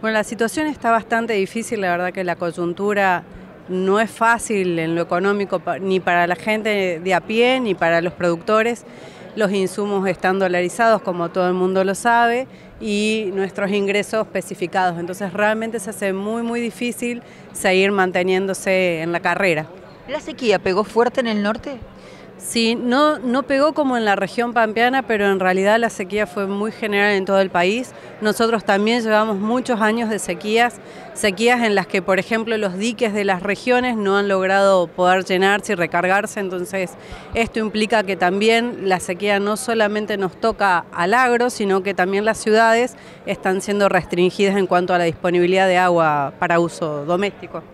Bueno, la situación está bastante difícil, la verdad que la coyuntura no es fácil en lo económico ni para la gente de a pie ni para los productores. Los insumos están dolarizados, como todo el mundo lo sabe, y nuestros ingresos especificados. Entonces realmente se hace muy, muy difícil seguir manteniéndose en la carrera. ¿La sequía pegó fuerte en el norte? Sí, no, no pegó como en la región pampeana, pero en realidad la sequía fue muy general en todo el país. Nosotros también llevamos muchos años de sequías, sequías en las que, por ejemplo, los diques de las regiones no han logrado poder llenarse y recargarse, entonces esto implica que también la sequía no solamente nos toca al agro, sino que también las ciudades están siendo restringidas en cuanto a la disponibilidad de agua para uso doméstico.